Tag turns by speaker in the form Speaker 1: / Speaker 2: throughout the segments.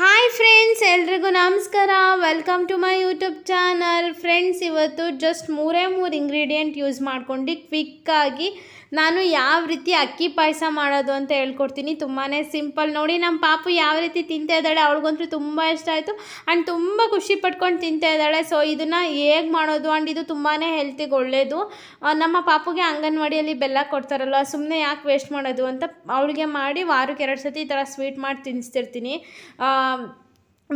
Speaker 1: hi friends ಎಲ್ರಿಗೂ ನಮಸ್ಕಾರ welcome to my YouTube channel friends ಇವತ್ತು ಜಸ್ಟ್ ಮೂರೇ ಮೂರು ಇಂಗ್ರೀಡಿಯೆಂಟ್ ಯೂಸ್ ಮಾಡ್ಕೊಂಡು ಕ್ವಿಕ್ಕಾಗಿ ನಾನು ಯಾವ ರೀತಿ ಅಕ್ಕಿ ಪಾಯಸ ಮಾಡೋದು ಅಂತ ಹೇಳ್ಕೊಡ್ತೀನಿ ತುಂಬಾ ಸಿಂಪಲ್ ನೋಡಿ ನಮ್ಮ ಪಾಪು ಯಾವ ರೀತಿ ತಿಂತ ಇದ್ದಾಳೆ ಅವಳಿಗಂತೂ ತುಂಬ ಇಷ್ಟ ಆಯಿತು ಆ್ಯಂಡ್ ತುಂಬ ಖುಷಿ ಪಟ್ಕೊಂಡು ತಿಂತ ಇದ್ದಾಳೆ ಸೊ ಇದನ್ನು ಹೇಗೆ ಮಾಡೋದು ಆ್ಯಂಡ್ ಇದು ತುಂಬಾ ಹೆಲ್ತಿಗೆ ಒಳ್ಳೆಯದು ನಮ್ಮ ಪಾಪುಗೆ ಅಂಗನವಾಡಿಯಲ್ಲಿ ಬೆಲ್ಲ ಕೊಡ್ತಾರಲ್ಲ ಸುಮ್ಮನೆ ಯಾಕೆ ವೇಸ್ಟ್ ಮಾಡೋದು ಅಂತ ಅವಳಿಗೆ ಮಾಡಿ ವಾರಕ್ಕೆ ಎರಡು ಸತಿ ಈ ಥರ ಸ್ವೀಟ್ ಮಾಡಿ ತಿನ್ನಿಸ್ತಿರ್ತೀನಿ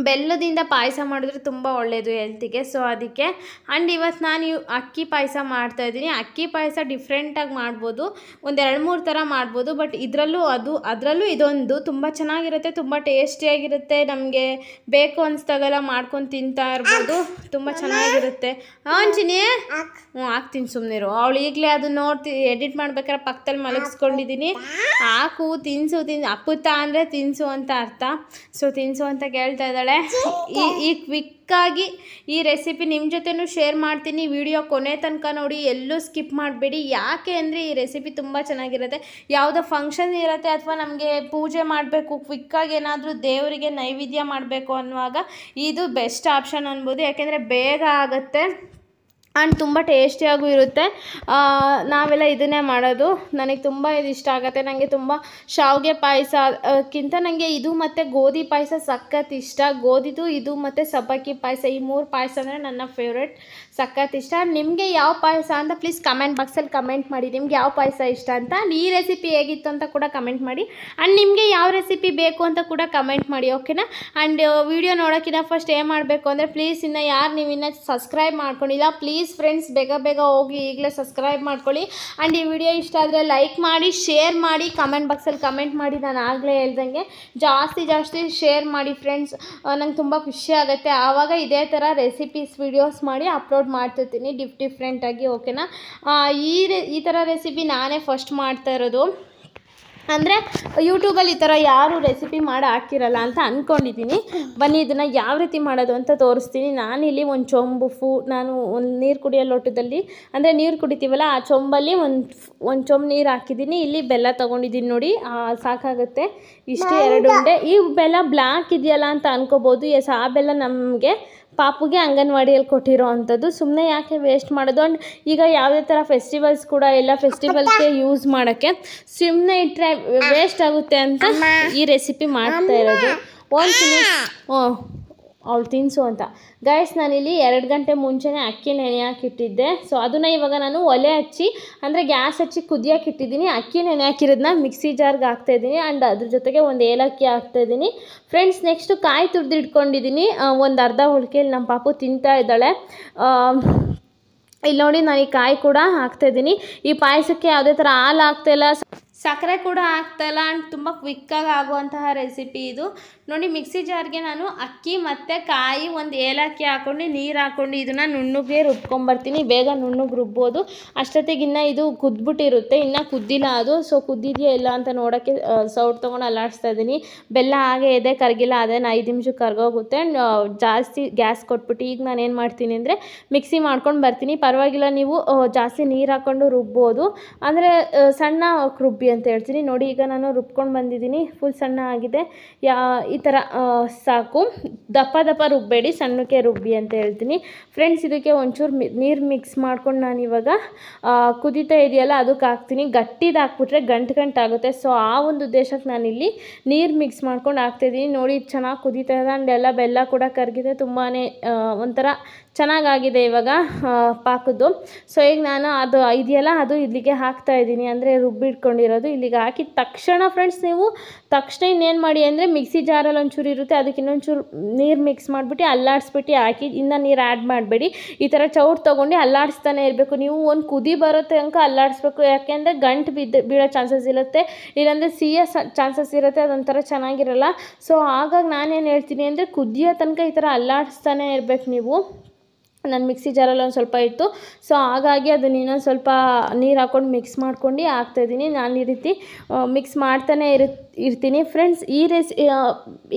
Speaker 1: ಬೆಲ್ಲದಿಂದ ಪಾಯಸ ಮಾಡಿದ್ರೆ ತುಂಬ ಒಳ್ಳೆಯದು ಹೆಲ್ತಿಗೆ ಸೊ ಅದಕ್ಕೆ ಆ್ಯಂಡ್ ಇವತ್ತು ನಾನು ಅಕ್ಕಿ ಪಾಯಸ ಮಾಡ್ತಾಯಿದ್ದೀನಿ ಅಕ್ಕಿ ಪಾಯಸ ಡಿಫ್ರೆಂಟಾಗಿ ಮಾಡ್ಬೋದು ಒಂದೆರಡು ಮೂರು ಥರ ಮಾಡ್ಬೋದು ಬಟ್ ಇದರಲ್ಲೂ ಅದು ಅದರಲ್ಲೂ ಇದೊಂದು ತುಂಬ ಚೆನ್ನಾಗಿರುತ್ತೆ ತುಂಬ ಟೇಸ್ಟಿಯಾಗಿರುತ್ತೆ ನಮಗೆ ಬೇಕು ಅನಿಸ್ದಾಗೆಲ್ಲ ಮಾಡ್ಕೊಂಡು ತಿಂತಾ ಇರ್ಬೋದು ತುಂಬ ಚೆನ್ನಾಗಿರುತ್ತೆ ಅಂಜಿನಿ ಹ್ಞೂ ಹಾಕ್ತೀನಿ ಸುಮ್ಮನಿರು ಅವಳು ಈಗಲೇ ಅದು ನೋಡ್ತಿ ಎಡಿಟ್ ಮಾಡ್ಬೇಕಾದ್ರೆ ಪಕ್ಕದಲ್ಲಿ ಮಲಗಿಸ್ಕೊಂಡಿದ್ದೀನಿ ಹಾಕು ತಿನ್ಸು ತಿನ್ ಹಾಕುತ್ತಾ ಅಂದರೆ ತಿನ್ಸು ಅಂತ ಅರ್ಥ ಸೊ ತಿನ್ಸು ಅಂತ ಕೇಳ್ತಾ ಈ ಈ ಕ್ವಿಕ್ಕಾಗಿ ಈ ರೆಸಿಪಿ ನಿಮ್ಮ ಜೊತೆನೂ ಶೇರ್ ಮಾಡ್ತೀನಿ ವಿಡಿಯೋ ಕೊನೆ ತನಕ ನೋಡಿ ಎಲ್ಲೂ ಸ್ಕಿಪ್ ಮಾಡಬೇಡಿ ಯಾಕೆ ಅಂದರೆ ಈ ರೆಸಿಪಿ ತುಂಬ ಚೆನ್ನಾಗಿರುತ್ತೆ ಯಾವುದೋ ಫಂಕ್ಷನ್ ಇರುತ್ತೆ ಅಥವಾ ನಮಗೆ ಪೂಜೆ ಮಾಡಬೇಕು ಕ್ವಿಕ್ಕಾಗಿ ಏನಾದರೂ ದೇವರಿಗೆ ನೈವೇದ್ಯ ಮಾಡಬೇಕು ಅನ್ನುವಾಗ ಇದು ಬೆಸ್ಟ್ ಆಪ್ಷನ್ ಅನ್ಬೋದು ಯಾಕೆಂದರೆ ಬೇಗ ಆಗುತ್ತೆ ಆ್ಯಂಡ್ ತುಂಬ ಟೇಸ್ಟಿಯಾಗೂ ಇರುತ್ತೆ ನಾವೆಲ್ಲ ಇದನ್ನೇ ಮಾಡೋದು ನನಗೆ ತುಂಬ ಇದು ಇಷ್ಟ ಆಗುತ್ತೆ ನನಗೆ ತುಂಬ ಶಾವಿಗೆ ಪಾಯಸಕ್ಕಿಂತ ನನಗೆ ಇದು ಮತ್ತು ಗೋಧಿ ಪಾಯಸ ಸಖತ್ ಇಷ್ಟ ಗೋಧಿದು ಇದು ಮತ್ತು ಸಬ್ಬಕ್ಕಿ ಪಾಯಸ ಈ ಮೂರು ಪಾಯಸ ಅಂದರೆ ನನ್ನ ಫೇವ್ರೆಟ್ ಸಖತ್ ಇಷ್ಟ ನಿಮಗೆ ಯಾವ ಪಾಯಸ ಅಂತ ಪ್ಲೀಸ್ ಕಮೆಂಟ್ ಬಾಕ್ಸಲ್ಲಿ ಕಮೆಂಟ್ ಮಾಡಿ ನಿಮ್ಗೆ ಯಾವ ಪಾಯಸ ಇಷ್ಟ ಅಂತ ಈ ರೆಸಿಪಿ ಹೇಗಿತ್ತು ಅಂತ ಕೂಡ ಕಮೆಂಟ್ ಮಾಡಿ ಆ್ಯಂಡ್ ನಿಮಗೆ ಯಾವ ರೆಸಿಪಿ ಬೇಕು ಅಂತ ಕೂಡ ಕಮೆಂಟ್ ಮಾಡಿ ಓಕೆನಾ ಆ್ಯಂಡ್ ವೀಡಿಯೋ ನೋಡೋಕ್ಕಿಂತ ಫಸ್ಟ್ ಏನು ಮಾಡಬೇಕು ಅಂದರೆ ಪ್ಲೀಸ್ ಇನ್ನು ಯಾರು ನೀವು ಇನ್ನೂ ಸಬ್ಸ್ಕ್ರೈಬ್ ಮಾಡ್ಕೊಂಡಿಲ್ಲ ಪ್ಲೀಸ್ ಪ್ಲೀಸ್ ಫ್ರೆಂಡ್ಸ್ ಬೇಗ ಬೇಗ ಹೋಗಿ ಈಗಲೇ ಸಬ್ಸ್ಕ್ರೈಬ್ ಮಾಡ್ಕೊಳ್ಳಿ ಆ್ಯಂಡ್ ಈ ವಿಡಿಯೋ ಇಷ್ಟ ಆದರೆ ಲೈಕ್ ಮಾಡಿ ಶೇರ್ ಮಾಡಿ ಕಮೆಂಟ್ ಬಾಕ್ಸಲ್ಲಿ ಕಮೆಂಟ್ ಮಾಡಿ ನಾನು ಆಗಲೇ ಹೇಳ್ದಂಗೆ ಜಾಸ್ತಿ ಜಾಸ್ತಿ ಶೇರ್ ಮಾಡಿ ಫ್ರೆಂಡ್ಸ್ ನಂಗೆ ತುಂಬ ಖುಷಿ ಆಗುತ್ತೆ ಆವಾಗ ಇದೇ ಥರ ರೆಸಿಪೀಸ್ ವಿಡಿಯೋಸ್ ಮಾಡಿ ಅಪ್ಲೋಡ್ ಮಾಡ್ತಿರ್ತೀನಿ ಡಿಫ್ ಡಿಫ್ರೆಂಟಾಗಿ ಓಕೆನಾ ಈ ರೆ ಈ ಥರ ರೆಸಿಪಿ ನಾನೇ ಫಸ್ಟ್ ಮಾಡ್ತಾ ಇರೋದು ಅಂದರೆ ಯೂಟ್ಯೂಬಲ್ಲಿ ಈ ಥರ ಯಾರು ರೆಸಿಪಿ ಮಾಡಿ ಹಾಕಿರಲ್ಲ ಅಂತ ಅಂದ್ಕೊಂಡಿದ್ದೀನಿ ಬನ್ನಿ ಇದನ್ನು ಯಾವ ರೀತಿ ಮಾಡೋದು ಅಂತ ತೋರಿಸ್ತೀನಿ ನಾನಿಲ್ಲಿ ಒಂದು ಚೊಂಬು ಫೂ ನಾನು ಒಂದು ನೀರು ಕುಡಿಯೋ ಲೋಟದಲ್ಲಿ ಅಂದರೆ ನೀರು ಕುಡಿತೀವಲ್ಲ ಆ ಚೊಂಬಲ್ಲಿ ಒಂದು ಒಂದು ಚೊಂಬು ನೀರು ಹಾಕಿದ್ದೀನಿ ಇಲ್ಲಿ ಬೆಲ್ಲ ತೊಗೊಂಡಿದ್ದೀನಿ ನೋಡಿ ಸಾಕಾಗುತ್ತೆ ಇಷ್ಟೇ ಎರಡು ಉಂಡೆ ಈ ಬೆಲ್ಲ ಬ್ಲ್ಯಾಕ್ ಇದೆಯಲ್ಲ ಅಂತ ಅನ್ಕೋಬೋದು ಎಸ್ ಆ ಬೆಲ್ಲ ನಮಗೆ ಪಾಪುಗೆ ಅಂಗನವಾಡಿಯಲ್ಲಿ ಕೊಟ್ಟಿರೋ ಅಂಥದ್ದು ಸುಮ್ಮನೆ ಯಾಕೆ ವೇಸ್ಟ್ ಮಾಡೋದು ಆ್ಯಂಡ್ ಈಗ ಯಾವುದೇ ಥರ ಫೆಸ್ಟಿವಲ್ಸ್ ಕೂಡ ಎಲ್ಲ ಫೆಸ್ಟಿವಲ್ಸ್ಗೆ ಯೂಸ್ ಮಾಡೋಕ್ಕೆ ಸುಮ್ಮನೆ ಇಟ್ಟರೆ ವೇಸ್ಟ್ ಆಗುತ್ತೆ ಅಂತ ಈ ರೆಸಿಪಿ ಮಾಡ್ತಾ ಇರೋದು ಓನ್ ಫಿನಿಶ್ ಓ ಅವಳು ತಿನ್ನಿಸು ಅಂತ ಗೈಸ್ ನಾನಿಲ್ಲಿ ಎರಡು ಗಂಟೆ ಮುಂಚೆನೇ ಅಕ್ಕಿ ನೆನೆ ಹಾಕಿಟ್ಟಿದ್ದೆ ಸೊ ಅದನ್ನು ಇವಾಗ ನಾನು ಒಲೆ ಹಚ್ಚಿ ಅಂದರೆ ಗ್ಯಾಸ್ ಹಚ್ಚಿ ಕುದಿಯೋಕೆ ಇಟ್ಟಿದ್ದೀನಿ ಅಕ್ಕಿ ನೆನೆ ಹಾಕಿರೋದನ್ನ ಮಿಕ್ಸಿ ಜಾರ್ಗೆ ಹಾಕ್ತಾಯಿದ್ದೀನಿ ಆ್ಯಂಡ್ ಅದ್ರ ಜೊತೆಗೆ ಒಂದು ಏಲಕ್ಕಿ ಹಾಕ್ತಾಯಿದ್ದೀನಿ ಫ್ರೆಂಡ್ಸ್ ನೆಕ್ಸ್ಟು ಕಾಯಿ ತುರಿದು ಇಟ್ಕೊಂಡಿದ್ದೀನಿ ಒಂದು ಅರ್ಧ ಹುಳ್ಕೆಯಲ್ಲಿ ನಮ್ಮ ಪಾಪು ತಿಂತಾ ಇದ್ದಾಳೆ ಇಲ್ಲಿ ನೋಡಿ ನಾನು ಈ ಕಾಯಿ ಕೂಡ ಹಾಕ್ತಾಯಿದ್ದೀನಿ ಈ ಪಾಯಸಕ್ಕೆ ಯಾವುದೇ ಥರ ಹಾಲು ಹಾಕ್ತಾಯಿಲ್ಲ ಸಕ್ಕರೆ ಕೂಡ ಹಾಕ್ತಲ್ಲ ಆ್ಯಂಡ್ ತುಂಬ ಕ್ವಿಕ್ಕಾಗಿ ಆಗುವಂತಹ ರೆಸಿಪಿ ಇದು ನೋಡಿ ಮಿಕ್ಸಿ ಜಾರ್ಗೆ ನಾನು ಅಕ್ಕಿ ಮತ್ತು ಕಾಯಿ ಒಂದು ಏಲಕ್ಕಿ ಹಾಕ್ಕೊಂಡು ನೀರು ಹಾಕ್ಕೊಂಡು ಇದನ್ನು ನುಣ್ಣಗೆ ರುಬ್ಕೊಂಬರ್ತೀನಿ ಬೇಗ ನುಣ್ಣಗೆ ರುಬ್ಬೋದು ಅಷ್ಟೊತ್ತಿಗೆ ಇನ್ನೂ ಇದು ಕುದ್ಬಿಟ್ಟಿರುತ್ತೆ ಇನ್ನೂ ಕುದ್ದಿಲ್ಲ ಅದು ಸೊ ಕುದ್ದಿದೆಯಾ ಇಲ್ಲ ಅಂತ ನೋಡೋಕ್ಕೆ ಸೌಟ್ ತೊಗೊಂಡು ಅಲ್ಲಾಡಿಸ್ತಾ ಇದ್ದೀನಿ ಬೆಲ್ಲ ಹಾಗೆ ಇದೆ ಕರಗಿಲ್ಲ ಅದೇನು ಐದು ನಿಮಿಷಕ್ಕೆ ಕರ್ಗೋಗುತ್ತೆ ಜಾಸ್ತಿ ಗ್ಯಾಸ್ ಕೊಟ್ಬಿಟ್ಟು ಈಗ ನಾನು ಏನು ಮಾಡ್ತೀನಿ ಅಂದರೆ ಮಿಕ್ಸಿ ಮಾಡ್ಕೊಂಡು ಬರ್ತೀನಿ ಪರವಾಗಿಲ್ಲ ನೀವು ಜಾಸ್ತಿ ನೀರು ಹಾಕ್ಕೊಂಡು ರುಬ್ಬೋದು ಅಂದರೆ ಸಣ್ಣ ರುಬ್ಬಿ ಅಂತ ಹೇಳ್ತೀನಿ ನೋಡಿ ಈಗ ನಾನು ರುಬ್ಕೊಂಡು ಬಂದಿದ್ದೀನಿ ಫುಲ್ ಸಣ್ಣ ಆಗಿದೆ ಯಾ ಈ ಥರ ಸಾಕು ದಪ್ಪ ದಪ್ಪ ರುಬ್ಬೇಡಿ ಸಣ್ಣಕ್ಕೆ ರುಬ್ಬಿ ಅಂತ ಹೇಳ್ತೀನಿ ಫ್ರೆಂಡ್ಸ್ ಇದಕ್ಕೆ ಒಂಚೂರು ನೀರು ಮಿಕ್ಸ್ ಮಾಡ್ಕೊಂಡು ನಾನು ಇವಾಗ ಕುದೀತಾ ಇದೆಯಲ್ಲ ಅದಕ್ಕೆ ಹಾಕ್ತೀನಿ ಗಟ್ಟಿದ ಹಾಕ್ಬಿಟ್ರೆ ಗಂಟು ಗಂಟು ಆಗುತ್ತೆ ಸೊ ಆ ಒಂದು ಉದ್ದೇಶಕ್ಕೆ ನಾನಿಲ್ಲಿ ನೀರು ಮಿಕ್ಸ್ ಮಾಡ್ಕೊಂಡು ಹಾಕ್ತಾಯಿದ್ದೀನಿ ನೋಡಿ ಚೆನ್ನಾಗಿ ಕುದಿತಾ ಇದೆ ಎಲ್ಲ ಬೆಲ್ಲ ಕೂಡ ಕರಗಿದೆ ತುಂಬಾ ಒಂಥರ ಚೆನ್ನಾಗಾಗಿದೆ ಇವಾಗ ಪಾಕದ್ದು ಸೊ ಈಗ ನಾನು ಅದು ಇದೆಯಲ್ಲ ಅದು ಇಲ್ಲಿಗೆ ಹಾಕ್ತಾ ಇದ್ದೀನಿ ಅಂದರೆ ರುಬ್ಬಿಟ್ಕೊಂಡಿರೋದು ಇಲ್ಲಿಗೆ ಹಾಕಿದ ತಕ್ಷಣ ಫ್ರೆಂಡ್ಸ್ ನೀವು ತಕ್ಷಣ ಇನ್ನೇನು ಮಾಡಿ ಅಂದರೆ ಮಿಕ್ಸಿ ಜಾರಲ್ಲಿ ಒಂಚೂರು ಇರುತ್ತೆ ಅದಕ್ಕೆ ಇನ್ನೊಂಚೂರು ನೀರು ಮಿಕ್ಸ್ ಮಾಡಿಬಿಟ್ಟು ಅಲ್ಲಾಡಿಸ್ಬಿಟ್ಟು ಹಾಕಿ ಇನ್ನೂ ನೀರು ಆ್ಯಡ್ ಮಾಡಬೇಡಿ ಈ ಥರ ಚೌಟ್ ತೊಗೊಂಡು ಅಲ್ಲಾಡಿಸ್ತಾನೆ ಇರಬೇಕು ನೀವು ಒಂದು ಕುದಿ ಬರುತ್ತೆ ತನಕ ಅಲ್ಲಾಡಿಸ್ಬೇಕು ಯಾಕೆಂದರೆ ಗಂಟು ಬಿದ್ದು ಬೀಳೋ ಚಾನ್ಸಸ್ ಇರುತ್ತೆ ಇಲ್ಲಾಂದರೆ ಸಿಹಿಯ ಚಾನ್ಸಸ್ ಇರುತ್ತೆ ಅದೊಂಥರ ಚೆನ್ನಾಗಿರಲ್ಲ ಸೊ ಹಾಗಾಗಿ ನಾನೇನು ಹೇಳ್ತೀನಿ ಅಂದರೆ ಕುದಿಯೋ ತನಕ ಈ ಥರ ಅಲ್ಲಾಡಿಸ್ತಾನೆ ಇರಬೇಕು ನೀವು ನನ್ನ ಮಿಕ್ಸಿ ಜಾರಲ್ಲಿ ಒಂದು ಸ್ವಲ್ಪ ಇತ್ತು ಸೊ ಹಾಗಾಗಿ ಅದನ್ನ ಇನ್ನೊಂದು ಸ್ವಲ್ಪ ನೀರು ಹಾಕ್ಕೊಂಡು ಮಿಕ್ಸ್ ಮಾಡ್ಕೊಂಡು ಹಾಕ್ತಾಯಿದ್ದೀನಿ ನಾನು ಈ ರೀತಿ ಮಿಕ್ಸ್ ಮಾಡ್ತಾನೇ ಇರು ಇರ್ತೀನಿ ಫ್ರೆಂಡ್ಸ್ ಈ ರೆಸಿ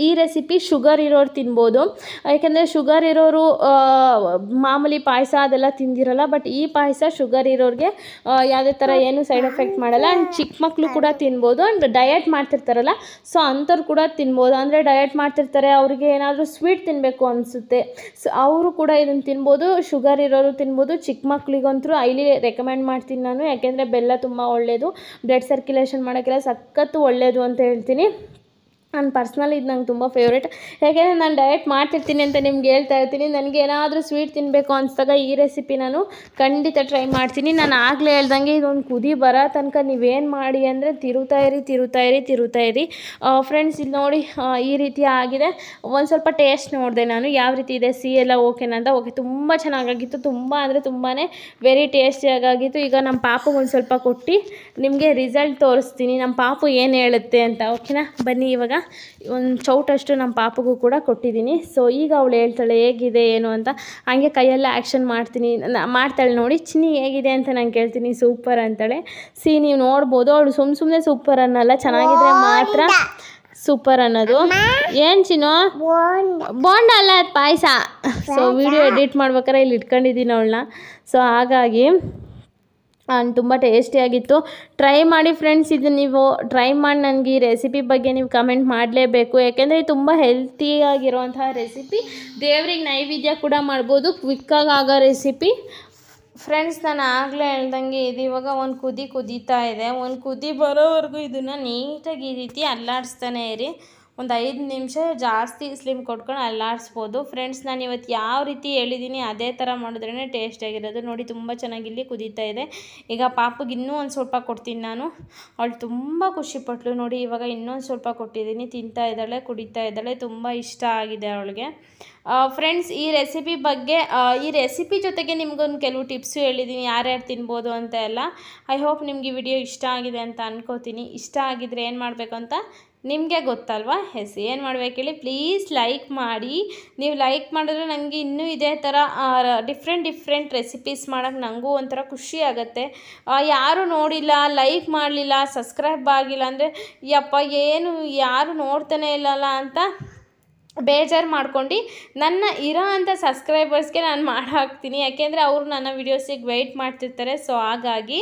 Speaker 1: ಈ ರೆಸಿಪಿ ಶುಗರ್ ಇರೋರು ತಿನ್ಬೋದು ಯಾಕೆಂದರೆ ಶುಗರ್ ಇರೋರು ಮಾಮೂಲಿ ಪಾಯಸ ಅದೆಲ್ಲ ತಿಂದಿರಲ್ಲ ಬಟ್ ಈ ಪಾಯಸ ಶುಗರ್ ಇರೋರಿಗೆ ಯಾವುದೇ ಥರ ಏನು ಸೈಡ್ ಎಫೆಕ್ಟ್ ಮಾಡಲ್ಲ ಆ್ಯಂಡ್ ಚಿಕ್ಕ ಮಕ್ಕಳು ಕೂಡ ತಿನ್ಬೋದು ಆ್ಯಂಡ್ ಡಯಟ್ ಮಾಡ್ತಿರ್ತಾರಲ್ಲ ಸೊ ಅಂಥವ್ರು ಕೂಡ ತಿನ್ಬೋದು ಅಂದರೆ ಡಯಟ್ ಮಾಡ್ತಿರ್ತಾರೆ ಅವ್ರಿಗೆ ಏನಾದರೂ ಸ್ವೀಟ್ ತಿನ್ನಬೇಕು ಅನಿಸುತ್ತೆ ಸೊ ಅವರು ಕೂಡ ಇದನ್ನು ತಿನ್ಬೋದು ಶುಗರ್ ಇರೋರು ತಿನ್ಬೋದು ಚಿಕ್ಕ ಮಕ್ಕಳಿಗಂತರೂ ಐಲಿ ರೆಕಮೆಂಡ್ ಮಾಡ್ತೀನಿ ನಾನು ಯಾಕೆಂದರೆ ಬೆಲ್ಲ ತುಂಬ ಒಳ್ಳೆಯದು ಬ್ಲಡ್ ಸರ್ಕ್ಯುಲೇಷನ್ ಮಾಡೋಕ್ಕೆಲ್ಲ ಸಖತ್ತು ಒಳ್ಳೆಯದು ಅಂತ ಹೇಳ್ತೀನಿ ನನ್ನ ಪರ್ಸ್ನಲ್ ಇದು ನಂಗೆ ತುಂಬ ಫೇವ್ರೇಟ್ ಯಾಕೆಂದರೆ ನಾನು ಡಯಟ್ ಮಾಡ್ತಿರ್ತೀನಿ ಅಂತ ನಿಮ್ಗೆ ಹೇಳ್ತಾ ಇರ್ತೀನಿ ನನಗೆ ಏನಾದರೂ ಸ್ವೀಟ್ ತಿನ್ನಬೇಕು ಅನಿಸಿದಾಗ ಈ ರೆಸಿಪಿ ನಾನು ಖಂಡಿತ ಟ್ರೈ ಮಾಡ್ತೀನಿ ನಾನು ಆಗಲೇ ಹೇಳ್ದಂಗೆ ಇದೊಂದು ಕುದಿ ಬರೋ ತನಕ ನೀವೇನು ಮಾಡಿ ಅಂದರೆ ತಿರುತಾ ಇರಿ ತಿರುತಾ ಇರಿ ತಿರುತಾ ಇರಿ ಫ್ರೆಂಡ್ಸ್ ಇದು ನೋಡಿ ಈ ರೀತಿ ಆಗಿದೆ ಒಂದು ಸ್ವಲ್ಪ ಟೇಸ್ಟ್ ನೋಡಿದೆ ನಾನು ಯಾವ ರೀತಿ ಇದೆ ಸಿ ಎಲ್ಲ ಓಕೆನಾ ಓಕೆ ತುಂಬ ಚೆನ್ನಾಗಾಗಿತ್ತು ತುಂಬ ಅಂದರೆ ತುಂಬಾ ವೆರಿ ಟೇಸ್ಟಿಯಾಗಿತ್ತು ಈಗ ನಮ್ಮ ಪಾಪು ಒಂದು ಸ್ವಲ್ಪ ಕೊಟ್ಟು ನಿಮಗೆ ರಿಸಲ್ಟ್ ತೋರಿಸ್ತೀನಿ ನಮ್ಮ ಪಾಪು ಏನು ಹೇಳುತ್ತೆ ಅಂತ ಓಕೆನಾ ಬನ್ನಿ ಇವಾಗ ಒಂದು ಚೌಟಷ್ಟು ನಮ್ಮ ಪಾಪಗೂ ಕೂಡ ಕೊಟ್ಟಿದ್ದೀನಿ ಸೊ ಈಗ ಅವಳು ಹೇಳ್ತಾಳೆ ಹೇಗಿದೆ ಏನು ಅಂತ ಹಾಗೆ ಕೈಯೆಲ್ಲ ಆ್ಯಕ್ಷನ್ ಮಾಡ್ತೀನಿ ಮಾಡ್ತಾಳೆ ನೋಡಿ ಚಿನ್ನಿ ಹೇಗಿದೆ ಅಂತ ನಾನು ಕೇಳ್ತೀನಿ ಸೂಪರ್ ಅಂತಾಳೆ ಸಿ ನೀವು ನೋಡ್ಬೋದು ಅವಳು ಸುಮ್ಮ ಸುಮ್ಮನೆ ಸೂಪರ್ ಅನ್ನಲ್ಲ ಚೆನ್ನಾಗಿದ್ರೆ ಮಾತ್ರ ಸೂಪರ್ ಅನ್ನೋದು ಏನು ಚಿನೋ ಬೋಂಡ ಅಲ್ಲ ಪಾಯಸ ಸೊ ವಿಡಿಯೋ ಎಡಿಟ್ ಮಾಡ್ಬೇಕಾರೆ ಇಲ್ಲಿ ಇಟ್ಕೊಂಡಿದ್ದೀನಿ ಅವಳನ್ನ ಸೊ ಹಾಗಾಗಿ ಆ್ಯಂಡ್ ತುಂಬ ಟೇಸ್ಟಿಯಾಗಿತ್ತು ಟ್ರೈ ಮಾಡಿ ಫ್ರೆಂಡ್ಸ್ ಇದು ನೀವು ಟ್ರೈ ಮಾಡಿ ನನಗೆ ಈ ರೆಸಿಪಿ ಬಗ್ಗೆ ನೀವು ಕಮೆಂಟ್ ಮಾಡಲೇಬೇಕು ಯಾಕೆಂದರೆ ತುಂಬ ಹೆಲ್ತಿಯಾಗಿರುವಂತಹ ರೆಸಿಪಿ ದೇವ್ರಿಗೆ ನೈವೇದ್ಯ ಕೂಡ ಮಾಡ್ಬೋದು ಕ್ವಿಕ್ಕಾಗಿ ಆಗೋ ರೆಸಿಪಿ ಫ್ರೆಂಡ್ಸ್ ನಾನು ಆಗಲೇ ಹೇಳ್ದಂಗೆ ಇದು ಇವಾಗ ಒಂದು ಕುದಿ ಕುದೀತಾ ಇದೆ ಒಂದು ಕುದಿ ಬರೋವರೆಗೂ ಇದನ್ನು ನೀಟಾಗಿ ಈ ರೀತಿ ಅಲ್ಲಾಡಿಸ್ತಾನೆ ಇರಿ ಒಂದು ಐದು ನಿಮಿಷ ಜಾಸ್ತಿ ಸ್ಲಿಮ್ ಕೊಟ್ಕೊಂಡು ಅಲ್ಲಾಡಿಸ್ಬೋದು ಫ್ರೆಂಡ್ಸ್ ನಾನು ಇವತ್ತು ಯಾವ ರೀತಿ ಹೇಳಿದ್ದೀನಿ ಅದೇ ಥರ ಮಾಡಿದ್ರೇ ಟೇಸ್ಟಿಯಾಗಿರೋದು ನೋಡಿ ತುಂಬ ಇಲ್ಲಿ ಕುದೀತಾ ಇದೆ ಈಗ ಪಾಪಗೆ ಇನ್ನೂ ಒಂದು ಸ್ವಲ್ಪ ಕೊಡ್ತೀನಿ ನಾನು ಅವಳು ತುಂಬ ಖುಷಿಪಟ್ಲು ನೋಡಿ ಇವಾಗ ಇನ್ನೊಂದು ಸ್ವಲ್ಪ ಕೊಟ್ಟಿದ್ದೀನಿ ತಿಂತಾ ಇದ್ದಾಳೆ ಕುಡಿತಾ ಇದ್ದಾಳೆ ತುಂಬ ಇಷ್ಟ ಆಗಿದೆ ಅವಳಿಗೆ ಫ್ರೆಂಡ್ಸ್ ಈ ರೆಸಿಪಿ ಬಗ್ಗೆ ಈ ರೆಸಿಪಿ ಜೊತೆಗೆ ನಿಮಗೊಂದು ಕೆಲವು ಟಿಪ್ಸು ಹೇಳಿದ್ದೀನಿ ಯಾರ್ಯಾರು ತಿನ್ಬೋದು ಅಂತ ಎಲ್ಲ ಐ ಹೋಪ್ ನಿಮಗೆ ವಿಡಿಯೋ ಇಷ್ಟ ಆಗಿದೆ ಅಂತ ಅನ್ಕೋತೀನಿ ಇಷ್ಟ ಆಗಿದ್ರೆ ಏನು ಮಾಡಬೇಕು ಅಂತ ನಿಮಗೆ ಗೊತ್ತಲ್ವಾ ಎಸ್ ಏನು ಮಾಡಬೇಕು ಪ್ಲೀಸ್ ಲೈಕ್ ಮಾಡಿ ನೀವು ಲೈಕ್ ಮಾಡಿದ್ರೆ ನನಗೆ ಇನ್ನೂ ಇದೇ ಥರ ಡಿಫ್ರೆಂಟ್ ಡಿಫ್ರೆಂಟ್ ರೆಸಿಪೀಸ್ ಮಾಡೋಕ್ಕೆ ನನಗೂ ಒಂಥರ ಖುಷಿ ಆಗುತ್ತೆ ಯಾರು ನೋಡಿಲ್ಲ ಲೈಕ್ ಮಾಡಲಿಲ್ಲ ಸಬ್ಸ್ಕ್ರೈಬ್ ಆಗಿಲ್ಲ ಅಂದರೆ ಯಪ್ಪ ಏನು ಯಾರು ನೋಡ್ತಾನೆ ಇಲ್ಲಲ್ಲ ಅಂತ ಬೇಜಾರು ಮಾಡ್ಕೊಂಡು ನನ್ನ ಇರೋ ಅಂಥ ಸಬ್ಸ್ಕ್ರೈಬರ್ಸ್ಗೆ ನಾನು ಮಾಡಾಕ್ತೀನಿ ಹಾಕ್ತೀನಿ ಯಾಕೆಂದರೆ ಅವರು ನನ್ನ ವೀಡಿಯೋಸಿಗೆ ವೆಯ್ಟ್ ಮಾಡ್ತಿರ್ತಾರೆ ಸೊ ಹಾಗಾಗಿ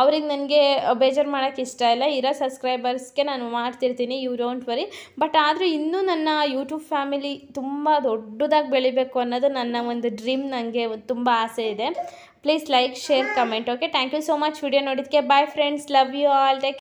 Speaker 1: ಅವ್ರಿಗೆ ನನಗೆ ಬೇಜಾರು ಮಾಡೋಕ್ಕೆ ಇಷ್ಟ ಇಲ್ಲ ಇರೋ ಸಬ್ಸ್ಕ್ರೈಬರ್ಸ್ಗೆ ನಾನು ಮಾಡ್ತಿರ್ತೀನಿ ಯು ಡೋಂಟ್ ವರಿ ಬಟ್ ಆದರೂ ಇನ್ನೂ ನನ್ನ ಯೂಟ್ಯೂಬ್ ಫ್ಯಾಮಿಲಿ ತುಂಬ ದೊಡ್ಡದಾಗಿ ಬೆಳಿಬೇಕು ಅನ್ನೋದು ನನ್ನ ಒಂದು ಡ್ರೀಮ್ ನನಗೆ ತುಂಬ ಆಸೆ ಇದೆ please like share comment okay thank you so much video ನೋಡಿದ್ದಕ್ಕೆ bye friends love you all take